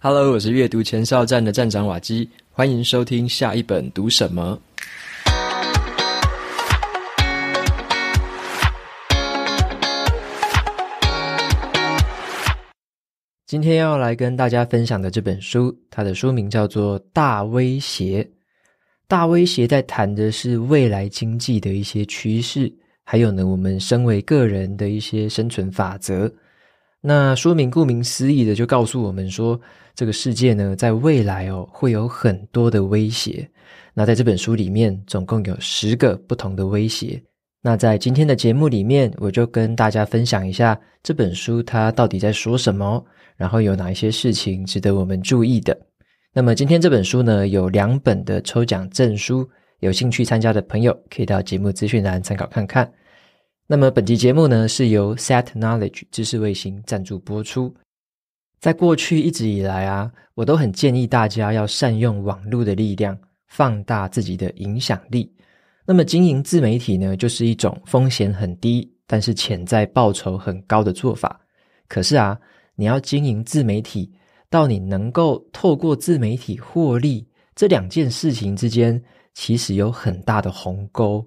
Hello，我是阅读前哨站的站长瓦基，欢迎收听下一本读什么。今天要来跟大家分享的这本书，它的书名叫做《大威胁》。大威胁在谈的是未来经济的一些趋势，还有呢，我们身为个人的一些生存法则。那说明顾名思义的就告诉我们说，这个世界呢，在未来哦，会有很多的威胁。那在这本书里面，总共有十个不同的威胁。那在今天的节目里面，我就跟大家分享一下这本书它到底在说什么，然后有哪一些事情值得我们注意的。那么今天这本书呢，有两本的抽奖证书，有兴趣参加的朋友可以到节目资讯栏参考看看。那么本期节目呢，是由 Set Knowledge 知识卫星赞助播出。在过去一直以来啊，我都很建议大家要善用网络的力量，放大自己的影响力。那么经营自媒体呢，就是一种风险很低，但是潜在报酬很高的做法。可是啊，你要经营自媒体，到你能够透过自媒体获利，这两件事情之间其实有很大的鸿沟。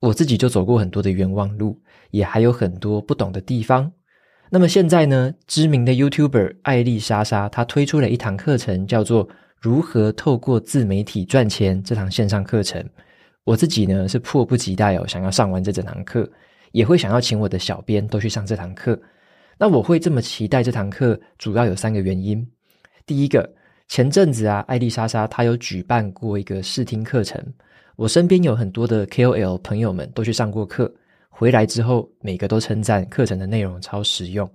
我自己就走过很多的冤枉路。也还有很多不懂的地方。那么现在呢？知名的 YouTuber 艾丽莎莎她推出了一堂课程，叫做《如何透过自媒体赚钱》这堂线上课程。我自己呢是迫不及待哦，想要上完这整堂课，也会想要请我的小编都去上这堂课。那我会这么期待这堂课，主要有三个原因。第一个，前阵子啊，艾丽莎莎她有举办过一个试听课程，我身边有很多的 KOL 朋友们都去上过课。回来之后，每个都称赞课程的内容超实用。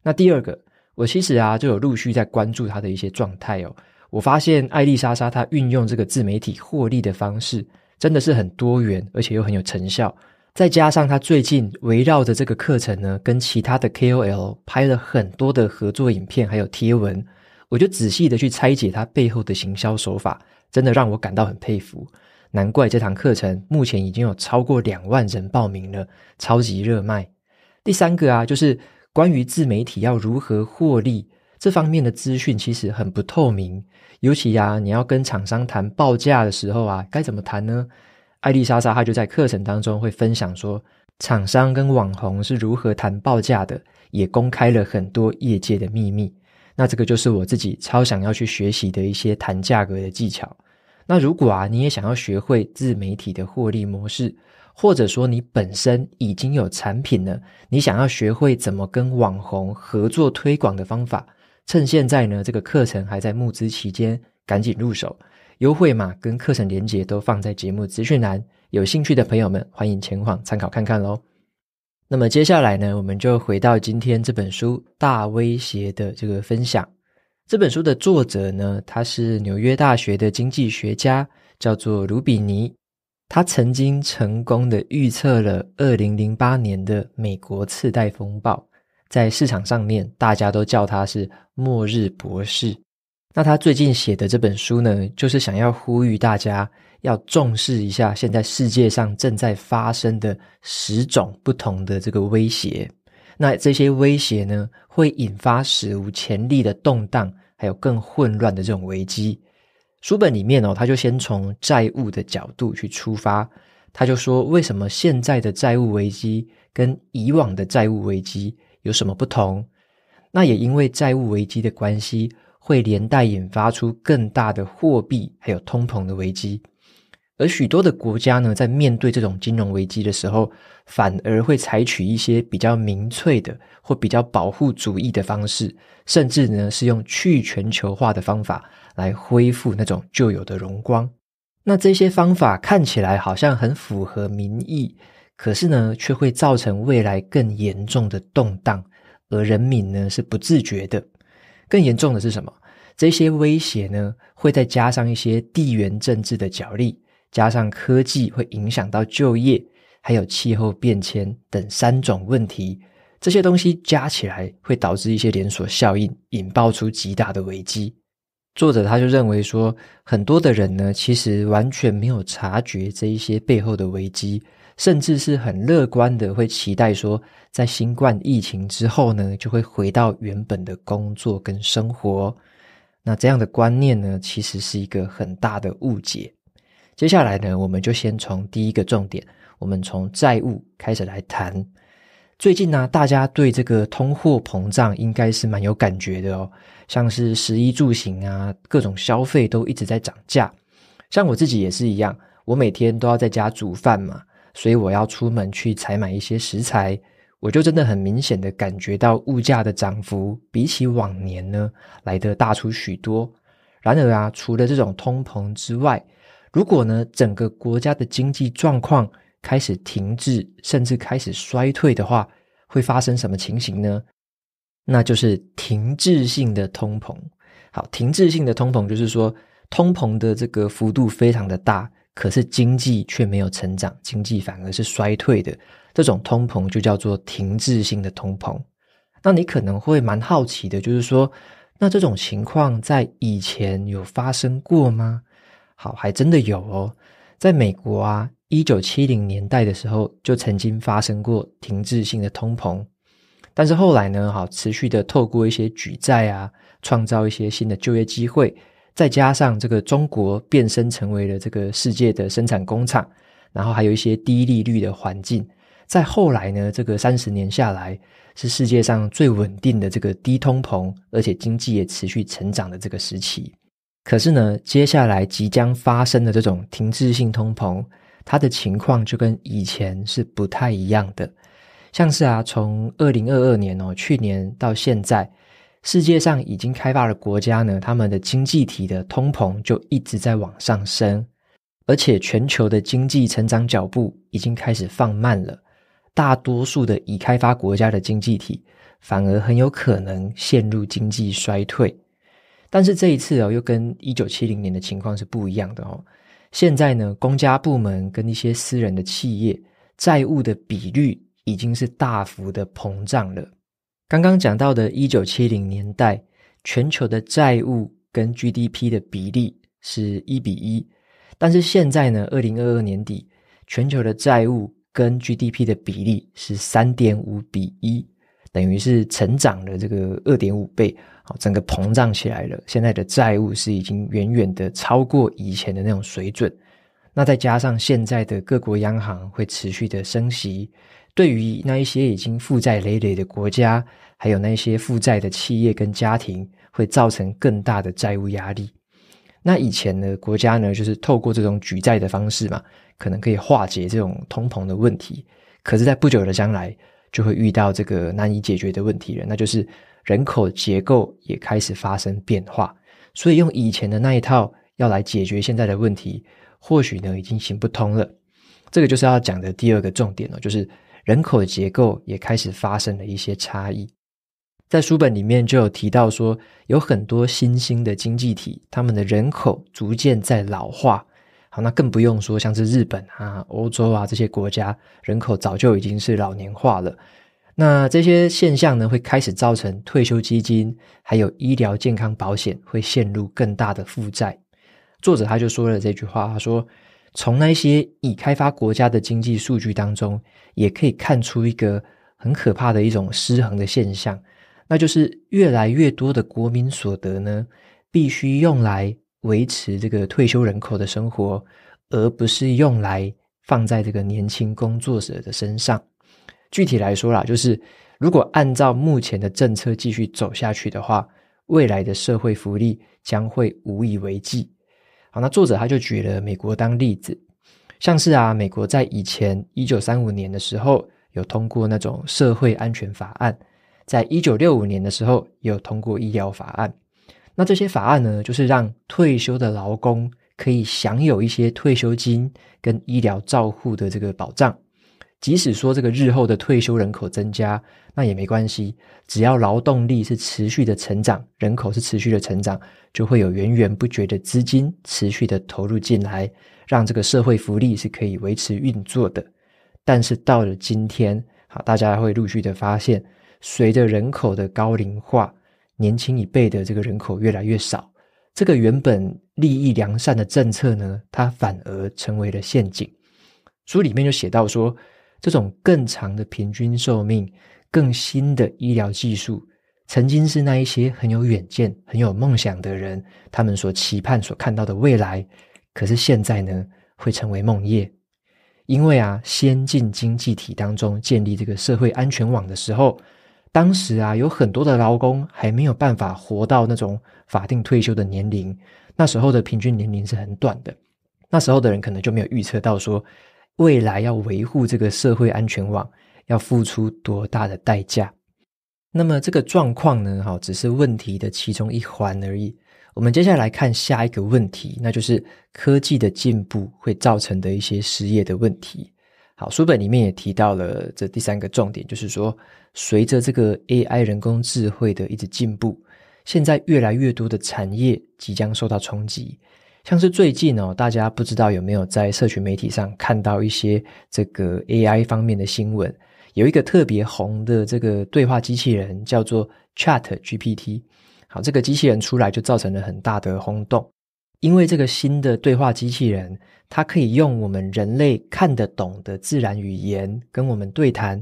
那第二个，我其实啊就有陆续在关注他的一些状态哦。我发现艾丽莎莎她运用这个自媒体获利的方式真的是很多元，而且又很有成效。再加上她最近围绕着这个课程呢，跟其他的 KOL 拍了很多的合作影片，还有贴文，我就仔细的去拆解他背后的行销手法，真的让我感到很佩服。难怪这堂课程目前已经有超过两万人报名了，超级热卖。第三个啊，就是关于自媒体要如何获利这方面的资讯，其实很不透明。尤其啊，你要跟厂商谈报价的时候啊，该怎么谈呢？艾丽莎莎她就在课程当中会分享说，厂商跟网红是如何谈报价的，也公开了很多业界的秘密。那这个就是我自己超想要去学习的一些谈价格的技巧。那如果啊，你也想要学会自媒体的获利模式，或者说你本身已经有产品了，你想要学会怎么跟网红合作推广的方法，趁现在呢这个课程还在募资期间，赶紧入手，优惠码跟课程链接都放在节目资讯栏，有兴趣的朋友们欢迎前往参考看看喽。那么接下来呢，我们就回到今天这本书《大威胁》的这个分享。这本书的作者呢，他是纽约大学的经济学家，叫做卢比尼。他曾经成功的预测了二零零八年的美国次贷风暴，在市场上面大家都叫他是末日博士。那他最近写的这本书呢，就是想要呼吁大家要重视一下现在世界上正在发生的十种不同的这个威胁。那这些威胁呢，会引发史无前例的动荡，还有更混乱的这种危机。书本里面哦，他就先从债务的角度去出发，他就说为什么现在的债务危机跟以往的债务危机有什么不同？那也因为债务危机的关系，会连带引发出更大的货币还有通膨的危机。而许多的国家呢，在面对这种金融危机的时候，反而会采取一些比较民粹的或比较保护主义的方式，甚至呢是用去全球化的方法来恢复那种旧有的荣光。那这些方法看起来好像很符合民意，可是呢，却会造成未来更严重的动荡，而人民呢是不自觉的。更严重的是什么？这些威胁呢，会再加上一些地缘政治的角力。加上科技会影响到就业，还有气候变迁等三种问题，这些东西加起来会导致一些连锁效应，引爆出极大的危机。作者他就认为说，很多的人呢，其实完全没有察觉这一些背后的危机，甚至是很乐观的，会期待说，在新冠疫情之后呢，就会回到原本的工作跟生活。那这样的观念呢，其实是一个很大的误解。接下来呢，我们就先从第一个重点，我们从债务开始来谈。最近呢，大家对这个通货膨胀应该是蛮有感觉的哦，像是食衣住行啊，各种消费都一直在涨价。像我自己也是一样，我每天都要在家煮饭嘛，所以我要出门去采买一些食材，我就真的很明显的感觉到物价的涨幅比起往年呢来得大出许多。然而啊，除了这种通膨之外，如果呢，整个国家的经济状况开始停滞，甚至开始衰退的话，会发生什么情形呢？那就是停滞性的通膨。好，停滞性的通膨就是说，通膨的这个幅度非常的大，可是经济却没有成长，经济反而是衰退的。这种通膨就叫做停滞性的通膨。那你可能会蛮好奇的，就是说，那这种情况在以前有发生过吗？好，还真的有哦，在美国啊，一九七零年代的时候就曾经发生过停滞性的通膨，但是后来呢，好持续的透过一些举债啊，创造一些新的就业机会，再加上这个中国变身成为了这个世界的生产工厂，然后还有一些低利率的环境，在后来呢，这个三十年下来是世界上最稳定的这个低通膨，而且经济也持续成长的这个时期。可是呢，接下来即将发生的这种停滞性通膨，它的情况就跟以前是不太一样的。像是啊，从二零二二年哦，去年到现在，世界上已经开发的国家呢，他们的经济体的通膨就一直在往上升，而且全球的经济成长脚步已经开始放慢了。大多数的已开发国家的经济体，反而很有可能陷入经济衰退。但是这一次哦，又跟一九七零年的情况是不一样的哦。现在呢，公家部门跟一些私人的企业债务的比率已经是大幅的膨胀了。刚刚讲到的，一九七零年代全球的债务跟 GDP 的比例是一比一，但是现在呢，二零二二年底全球的债务跟 GDP 的比例是三点五比一，等于是成长了这个二点五倍。整个膨胀起来了，现在的债务是已经远远的超过以前的那种水准。那再加上现在的各国央行会持续的升息，对于那一些已经负债累累的国家，还有那些负债的企业跟家庭，会造成更大的债务压力。那以前的国家呢，就是透过这种举债的方式嘛，可能可以化解这种通膨的问题。可是，在不久的将来，就会遇到这个难以解决的问题了，那就是。人口结构也开始发生变化，所以用以前的那一套要来解决现在的问题，或许呢已经行不通了。这个就是要讲的第二个重点了，就是人口结构也开始发生了一些差异。在书本里面就有提到说，有很多新兴的经济体，他们的人口逐渐在老化。好，那更不用说像是日本啊、欧洲啊这些国家，人口早就已经是老年化了。那这些现象呢，会开始造成退休基金还有医疗健康保险会陷入更大的负债。作者他就说了这句话，他说：“从那些已开发国家的经济数据当中，也可以看出一个很可怕的一种失衡的现象，那就是越来越多的国民所得呢，必须用来维持这个退休人口的生活，而不是用来放在这个年轻工作者的身上。”具体来说啦，就是如果按照目前的政策继续走下去的话，未来的社会福利将会无以为继。好，那作者他就举了美国当例子，像是啊，美国在以前一九三五年的时候有通过那种社会安全法案，在一九六五年的时候有通过医疗法案。那这些法案呢，就是让退休的劳工可以享有一些退休金跟医疗照护的这个保障。即使说这个日后的退休人口增加，那也没关系，只要劳动力是持续的成长，人口是持续的成长，就会有源源不绝的资金持续的投入进来，让这个社会福利是可以维持运作的。但是到了今天，好，大家会陆续的发现，随着人口的高龄化，年轻一辈的这个人口越来越少，这个原本利益良善的政策呢，它反而成为了陷阱。书里面就写到说。这种更长的平均寿命、更新的医疗技术，曾经是那一些很有远见、很有梦想的人，他们所期盼、所看到的未来。可是现在呢，会成为梦魇，因为啊，先进经济体当中建立这个社会安全网的时候，当时啊，有很多的劳工还没有办法活到那种法定退休的年龄，那时候的平均年龄是很短的，那时候的人可能就没有预测到说。未来要维护这个社会安全网，要付出多大的代价？那么这个状况呢？哈，只是问题的其中一环而已。我们接下来看下一个问题，那就是科技的进步会造成的一些失业的问题。好，书本里面也提到了这第三个重点，就是说，随着这个 AI 人工智慧的一直进步，现在越来越多的产业即将受到冲击。像是最近哦，大家不知道有没有在社群媒体上看到一些这个 AI 方面的新闻？有一个特别红的这个对话机器人叫做 Chat GPT。好，这个机器人出来就造成了很大的轰动，因为这个新的对话机器人，它可以用我们人类看得懂的自然语言跟我们对谈，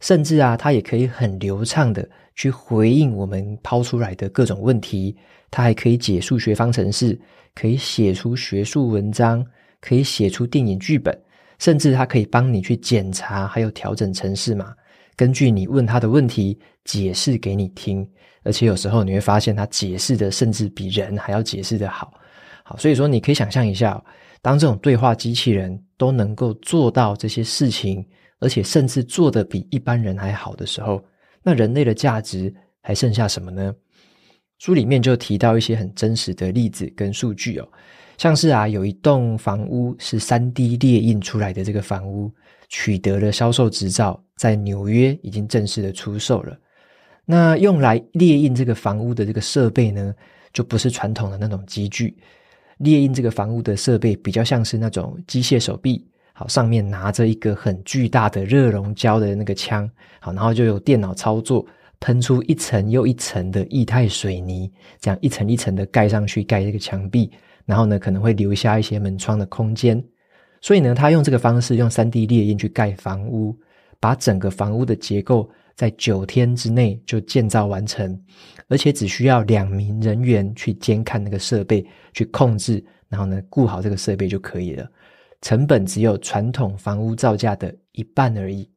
甚至啊，它也可以很流畅的去回应我们抛出来的各种问题。它还可以解数学方程式，可以写出学术文章，可以写出电影剧本，甚至它可以帮你去检查还有调整程式嘛？根据你问他的问题，解释给你听，而且有时候你会发现它解释的甚至比人还要解释的好。好，所以说你可以想象一下，当这种对话机器人都能够做到这些事情，而且甚至做的比一般人还好的时候，那人类的价值还剩下什么呢？书里面就提到一些很真实的例子跟数据哦，像是啊，有一栋房屋是三 D 列印出来的，这个房屋取得了销售执照，在纽约已经正式的出售了。那用来列印这个房屋的这个设备呢，就不是传统的那种机具，列印这个房屋的设备比较像是那种机械手臂，好，上面拿着一个很巨大的热熔胶的那个枪，好，然后就有电脑操作。喷出一层又一层的液态水泥，这样一层一层的盖上去，盖这个墙壁。然后呢，可能会留下一些门窗的空间。所以呢，他用这个方式，用三 D 列印去盖房屋，把整个房屋的结构在九天之内就建造完成，而且只需要两名人员去监看那个设备去控制，然后呢，顾好这个设备就可以了。成本只有传统房屋造价的一半而已。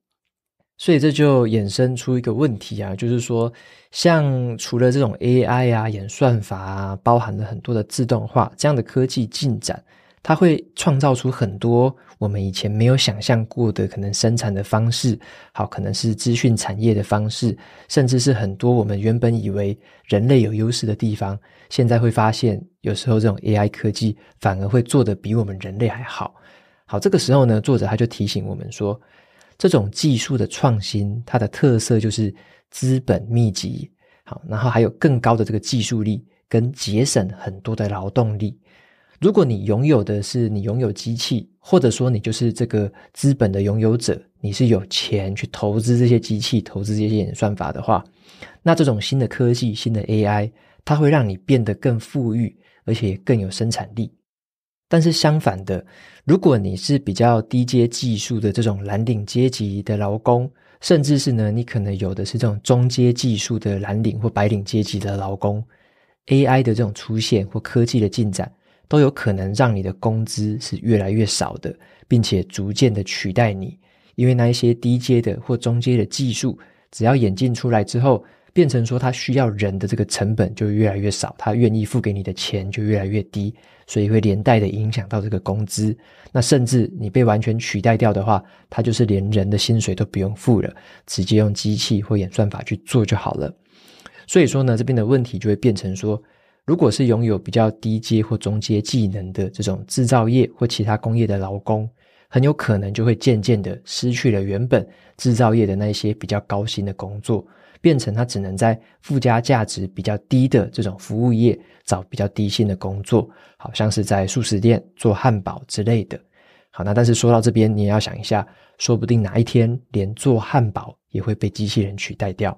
所以这就衍生出一个问题啊，就是说，像除了这种 AI 啊、演算法啊，包含了很多的自动化这样的科技进展，它会创造出很多我们以前没有想象过的可能生产的方式，好，可能是资讯产业的方式，甚至是很多我们原本以为人类有优势的地方，现在会发现有时候这种 AI 科技反而会做得比我们人类还好。好，这个时候呢，作者他就提醒我们说。这种技术的创新，它的特色就是资本密集，好，然后还有更高的这个技术力，跟节省很多的劳动力。如果你拥有的是你拥有机器，或者说你就是这个资本的拥有者，你是有钱去投资这些机器，投资这些演算法的话，那这种新的科技、新的 AI，它会让你变得更富裕，而且更有生产力。但是相反的，如果你是比较低阶技术的这种蓝领阶级的劳工，甚至是呢，你可能有的是这种中阶技术的蓝领或白领阶级的劳工，AI 的这种出现或科技的进展，都有可能让你的工资是越来越少的，并且逐渐的取代你，因为那一些低阶的或中阶的技术，只要演进出来之后。变成说，他需要人的这个成本就越来越少，他愿意付给你的钱就越来越低，所以会连带的影响到这个工资。那甚至你被完全取代掉的话，他就是连人的薪水都不用付了，直接用机器或演算法去做就好了。所以说呢，这边的问题就会变成说，如果是拥有比较低阶或中阶技能的这种制造业或其他工业的劳工，很有可能就会渐渐的失去了原本制造业的那些比较高薪的工作。变成他只能在附加价值比较低的这种服务业找比较低薪的工作，好像是在素食店做汉堡之类的。好，那但是说到这边，你也要想一下，说不定哪一天连做汉堡也会被机器人取代掉。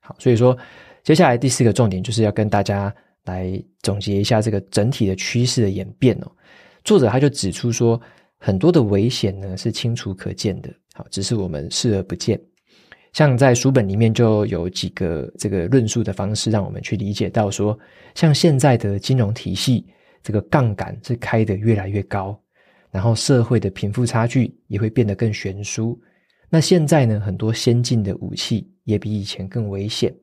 好，所以说接下来第四个重点就是要跟大家来总结一下这个整体的趋势的演变哦。作者他就指出说，很多的危险呢是清楚可见的，好，只是我们视而不见。像在书本里面就有几个这个论述的方式，让我们去理解到说，像现在的金融体系，这个杠杆是开得越来越高，然后社会的贫富差距也会变得更悬殊。那现在呢，很多先进的武器也比以前更危险，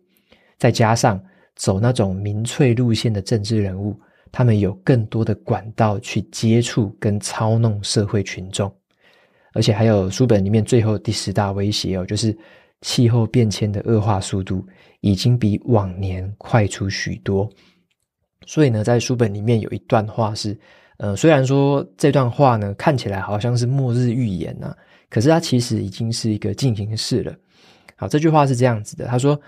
再加上走那种民粹路线的政治人物，他们有更多的管道去接触跟操弄社会群众，而且还有书本里面最后第十大威胁哦，就是。气候变迁的恶化速度已经比往年快出许多，所以呢，在书本里面有一段话是，呃，虽然说这段话呢看起来好像是末日预言呐，可是它其实已经是一个进行式了。好，这句话是这样子的，他说，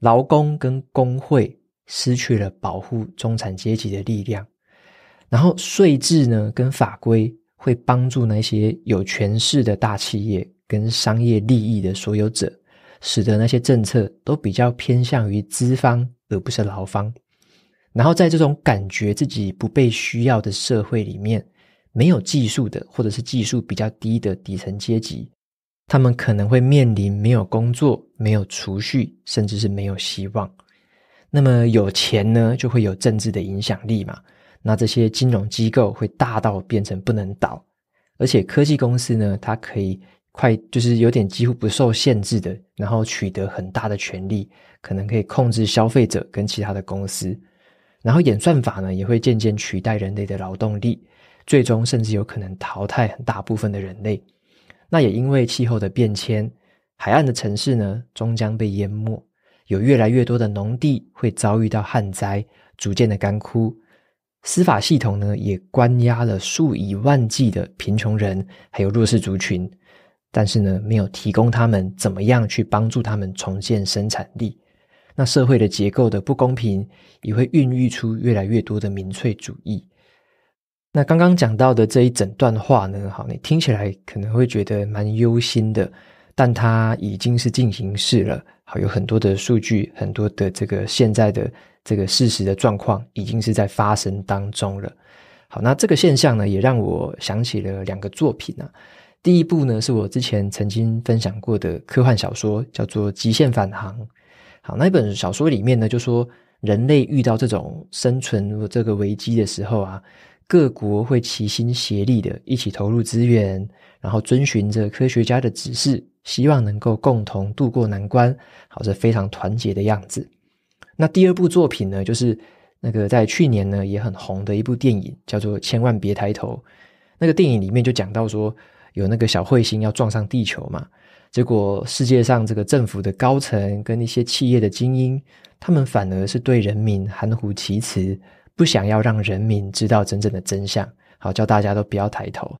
劳工跟工会失去了保护中产阶级的力量，然后税制呢跟法规会帮助那些有权势的大企业跟商业利益的所有者。使得那些政策都比较偏向于资方而不是劳方，然后在这种感觉自己不被需要的社会里面，没有技术的或者是技术比较低的底层阶级，他们可能会面临没有工作、没有储蓄，甚至是没有希望。那么有钱呢，就会有政治的影响力嘛？那这些金融机构会大到变成不能倒，而且科技公司呢，它可以。快就是有点几乎不受限制的，然后取得很大的权利，可能可以控制消费者跟其他的公司。然后演算法呢也会渐渐取代人类的劳动力，最终甚至有可能淘汰很大部分的人类。那也因为气候的变迁，海岸的城市呢终将被淹没，有越来越多的农地会遭遇到旱灾，逐渐的干枯。司法系统呢也关押了数以万计的贫穷人，还有弱势族群。但是呢，没有提供他们怎么样去帮助他们重建生产力，那社会的结构的不公平也会孕育出越来越多的民粹主义。那刚刚讲到的这一整段话呢，好，你听起来可能会觉得蛮忧心的，但它已经是进行式了。好，有很多的数据，很多的这个现在的这个事实的状况，已经是在发生当中了。好，那这个现象呢，也让我想起了两个作品呢。第一部呢，是我之前曾经分享过的科幻小说，叫做《极限返航》。好，那一本小说里面呢，就说人类遇到这种生存这个危机的时候啊，各国会齐心协力的，一起投入资源，然后遵循着科学家的指示，希望能够共同度过难关。好，是非常团结的样子。那第二部作品呢，就是那个在去年呢也很红的一部电影，叫做《千万别抬头》。那个电影里面就讲到说。有那个小彗星要撞上地球嘛？结果世界上这个政府的高层跟一些企业的精英，他们反而是对人民含糊其辞，不想要让人民知道真正的真相，好叫大家都不要抬头。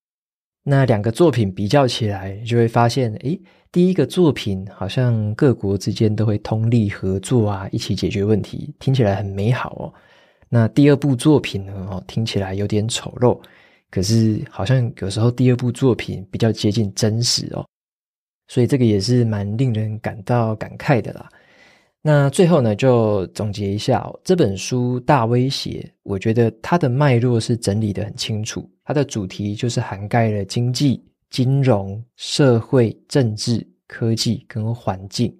那两个作品比较起来，就会发现，诶，第一个作品好像各国之间都会通力合作啊，一起解决问题，听起来很美好哦。那第二部作品呢？哦，听起来有点丑陋。可是，好像有时候第二部作品比较接近真实哦，所以这个也是蛮令人感到感慨的啦。那最后呢，就总结一下这本书《大威胁》，我觉得它的脉络是整理的很清楚，它的主题就是涵盖了经济、金融、社会、政治、科技跟环境，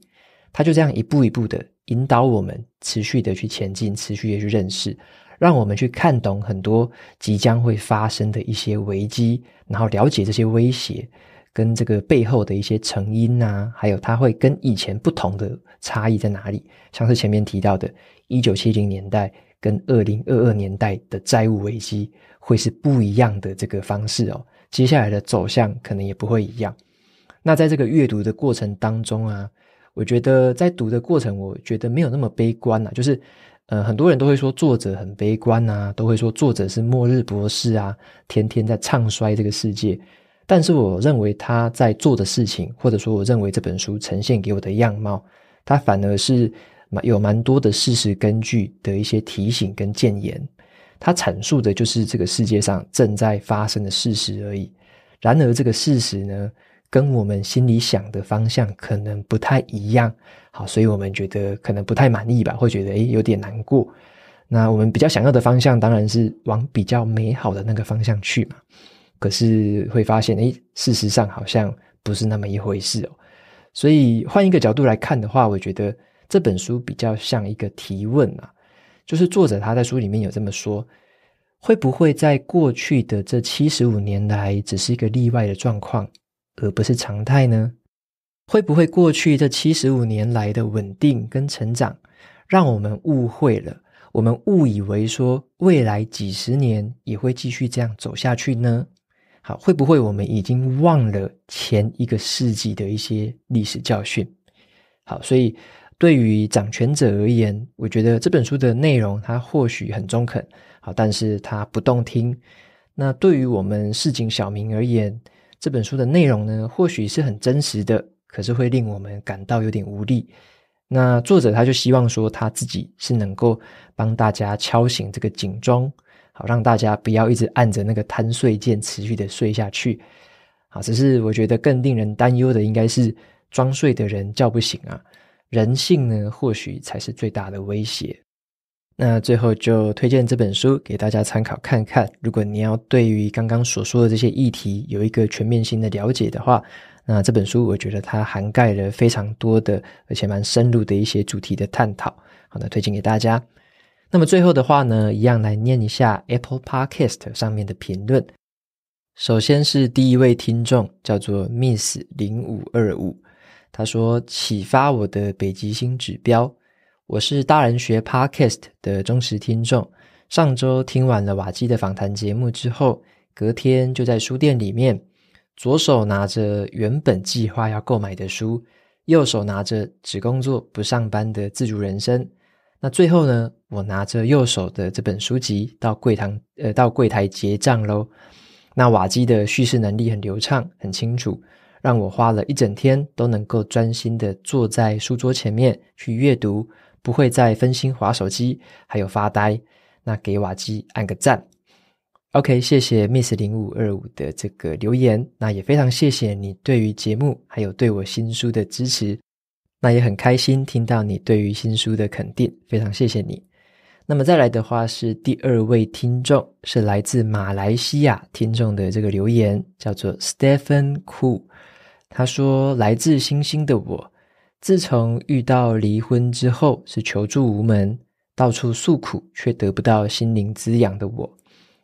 它就这样一步一步的引导我们持续的去前进，持续的去认识。让我们去看懂很多即将会发生的一些危机，然后了解这些威胁跟这个背后的一些成因啊，还有它会跟以前不同的差异在哪里？像是前面提到的，一九七零年代跟二零二二年代的债务危机会是不一样的这个方式哦，接下来的走向可能也不会一样。那在这个阅读的过程当中啊，我觉得在读的过程，我觉得没有那么悲观啊，就是。呃，很多人都会说作者很悲观呐，都会说作者是末日博士啊，天天在唱衰这个世界。但是我认为他在做的事情，或者说我认为这本书呈现给我的样貌，他反而是蛮有蛮多的事实根据的一些提醒跟谏言。他阐述的就是这个世界上正在发生的事实而已。然而这个事实呢，跟我们心里想的方向可能不太一样。好，所以我们觉得可能不太满意吧，会觉得诶有点难过。那我们比较想要的方向当然是往比较美好的那个方向去嘛。可是会发现诶，事实上好像不是那么一回事哦。所以换一个角度来看的话，我觉得这本书比较像一个提问啊，就是作者他在书里面有这么说：会不会在过去的这七十五年来，只是一个例外的状况，而不是常态呢？会不会过去这七十五年来的稳定跟成长，让我们误会了？我们误以为说未来几十年也会继续这样走下去呢？好，会不会我们已经忘了前一个世纪的一些历史教训？好，所以对于掌权者而言，我觉得这本书的内容它或许很中肯，好，但是它不动听。那对于我们市井小民而言，这本书的内容呢，或许是很真实的。可是会令我们感到有点无力。那作者他就希望说，他自己是能够帮大家敲醒这个警钟，好让大家不要一直按着那个贪睡键，持续的睡下去。好，只是我觉得更令人担忧的应该是装睡的人叫不醒啊。人性呢，或许才是最大的威胁。那最后就推荐这本书给大家参考看看。如果你要对于刚刚所说的这些议题有一个全面性的了解的话，那这本书我觉得它涵盖了非常多的，而且蛮深入的一些主题的探讨。好，的，推荐给大家。那么最后的话呢，一样来念一下 Apple Podcast 上面的评论。首先是第一位听众叫做 Miss 零五二五，他说启发我的北极星指标。我是大人学 Podcast 的忠实听众。上周听完了瓦基的访谈节目之后，隔天就在书店里面，左手拿着原本计划要购买的书，右手拿着《只工作不上班的自主人生》。那最后呢，我拿着右手的这本书籍到柜台呃到柜台结账喽。那瓦基的叙事能力很流畅、很清楚，让我花了一整天都能够专心的坐在书桌前面去阅读。不会再分心划手机，还有发呆。那给瓦基按个赞。OK，谢谢 Miss 零五二五的这个留言。那也非常谢谢你对于节目还有对我新书的支持。那也很开心听到你对于新书的肯定，非常谢谢你。那么再来的话是第二位听众，是来自马来西亚听众的这个留言，叫做 Stephen Cool，他说：“来自星星的我。”自从遇到离婚之后，是求助无门，到处诉苦却得不到心灵滋养的我，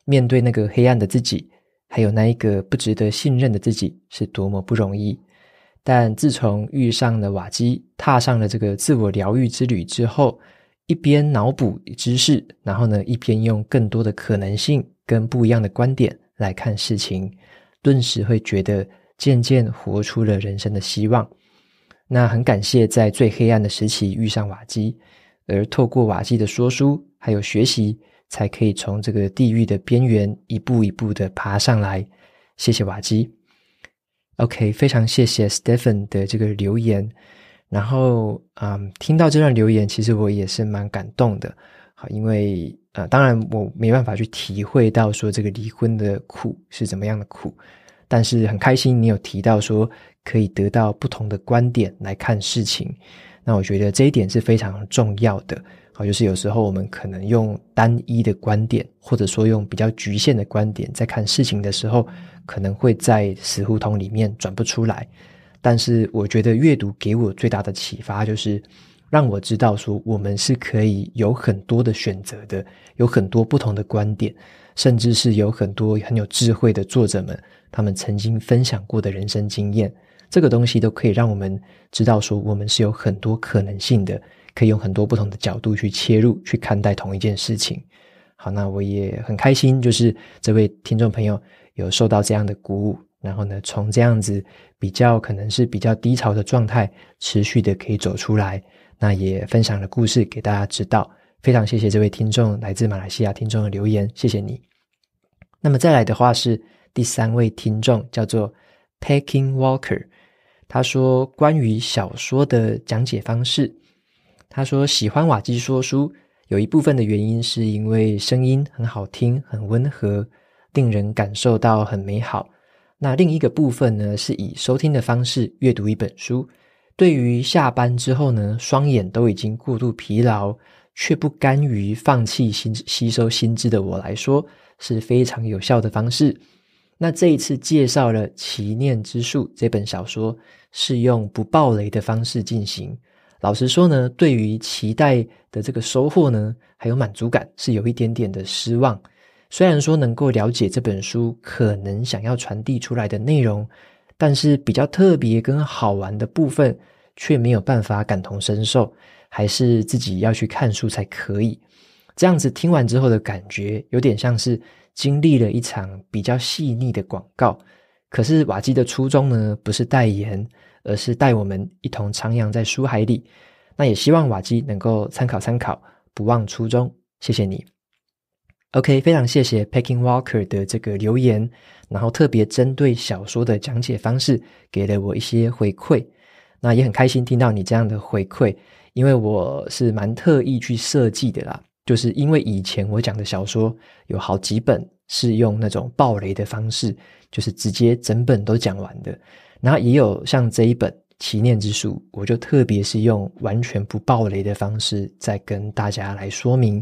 面对那个黑暗的自己，还有那一个不值得信任的自己，是多么不容易。但自从遇上了瓦基，踏上了这个自我疗愈之旅之后，一边脑补知识，然后呢，一边用更多的可能性跟不一样的观点来看事情，顿时会觉得渐渐活出了人生的希望。那很感谢，在最黑暗的时期遇上瓦基，而透过瓦基的说书，还有学习，才可以从这个地狱的边缘一步一步的爬上来。谢谢瓦基。OK，非常谢谢 Stephen 的这个留言。然后啊，听到这段留言，其实我也是蛮感动的。好，因为啊，当然我没办法去体会到说这个离婚的苦是怎么样的苦，但是很开心你有提到说。可以得到不同的观点来看事情，那我觉得这一点是非常重要的。好，就是有时候我们可能用单一的观点，或者说用比较局限的观点在看事情的时候，可能会在死胡同里面转不出来。但是，我觉得阅读给我最大的启发就是让我知道说，我们是可以有很多的选择的，有很多不同的观点，甚至是有很多很有智慧的作者们，他们曾经分享过的人生经验。这个东西都可以让我们知道，说我们是有很多可能性的，可以用很多不同的角度去切入去看待同一件事情。好，那我也很开心，就是这位听众朋友有受到这样的鼓舞，然后呢，从这样子比较可能是比较低潮的状态，持续的可以走出来。那也分享了故事给大家知道，非常谢谢这位听众来自马来西亚听众的留言，谢谢你。那么再来的话是第三位听众，叫做 Packing Walker。他说：“关于小说的讲解方式，他说喜欢瓦基说书，有一部分的原因是因为声音很好听，很温和，令人感受到很美好。那另一个部分呢，是以收听的方式阅读一本书，对于下班之后呢，双眼都已经过度疲劳，却不甘于放弃心吸收新知的我来说，是非常有效的方式。”那这一次介绍了《祈念之树》这本小说，是用不暴雷的方式进行。老实说呢，对于期待的这个收获呢，还有满足感是有一点点的失望。虽然说能够了解这本书可能想要传递出来的内容，但是比较特别跟好玩的部分，却没有办法感同身受，还是自己要去看书才可以。这样子听完之后的感觉，有点像是经历了一场比较细腻的广告。可是瓦基的初衷呢，不是代言，而是带我们一同徜徉在书海里。那也希望瓦基能够参考参考，不忘初衷。谢谢你。OK，非常谢谢 Packing Walker 的这个留言，然后特别针对小说的讲解方式，给了我一些回馈。那也很开心听到你这样的回馈，因为我是蛮特意去设计的啦。就是因为以前我讲的小说有好几本是用那种暴雷的方式，就是直接整本都讲完的，然后也有像这一本《祈念之书》，我就特别是用完全不暴雷的方式在跟大家来说明。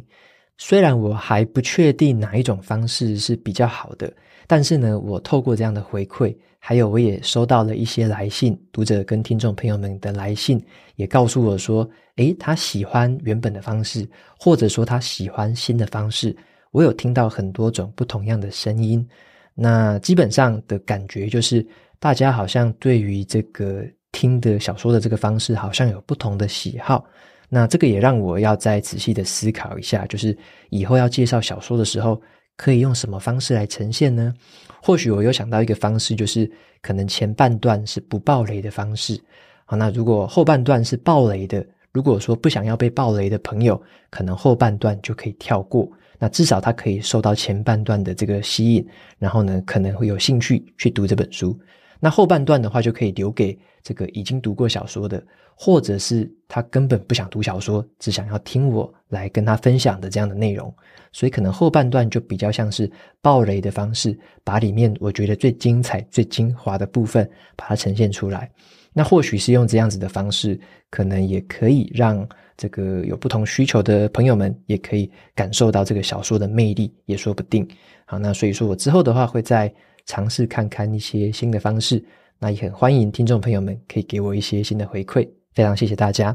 虽然我还不确定哪一种方式是比较好的。但是呢，我透过这样的回馈，还有我也收到了一些来信，读者跟听众朋友们的来信，也告诉我说，诶，他喜欢原本的方式，或者说他喜欢新的方式。我有听到很多种不同样的声音，那基本上的感觉就是，大家好像对于这个听的小说的这个方式，好像有不同的喜好。那这个也让我要再仔细的思考一下，就是以后要介绍小说的时候。可以用什么方式来呈现呢？或许我又想到一个方式，就是可能前半段是不暴雷的方式。好，那如果后半段是暴雷的，如果说不想要被暴雷的朋友，可能后半段就可以跳过。那至少他可以受到前半段的这个吸引，然后呢，可能会有兴趣去读这本书。那后半段的话，就可以留给这个已经读过小说的，或者是他根本不想读小说，只想要听我来跟他分享的这样的内容。所以，可能后半段就比较像是暴雷的方式，把里面我觉得最精彩、最精华的部分把它呈现出来。那或许是用这样子的方式，可能也可以让这个有不同需求的朋友们也可以感受到这个小说的魅力，也说不定。好，那所以说我之后的话会在。尝试看看一些新的方式，那也很欢迎听众朋友们可以给我一些新的回馈，非常谢谢大家。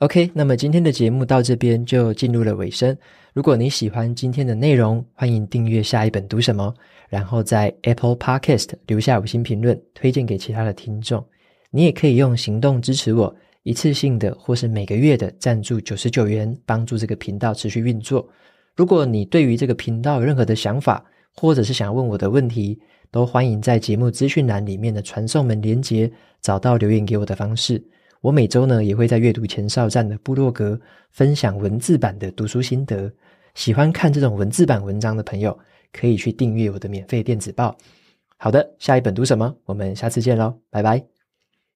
OK，那么今天的节目到这边就进入了尾声。如果你喜欢今天的内容，欢迎订阅下一本读什么，然后在 Apple Podcast 留下五星评论，推荐给其他的听众。你也可以用行动支持我，一次性的或是每个月的赞助九十九元，帮助这个频道持续运作。如果你对于这个频道有任何的想法，或者是想问我的问题，都欢迎在节目资讯栏里面的传送门连接找到留言给我的方式。我每周呢也会在阅读前哨站的部落格分享文字版的读书心得。喜欢看这种文字版文章的朋友，可以去订阅我的免费电子报。好的，下一本读什么？我们下次见喽，拜拜。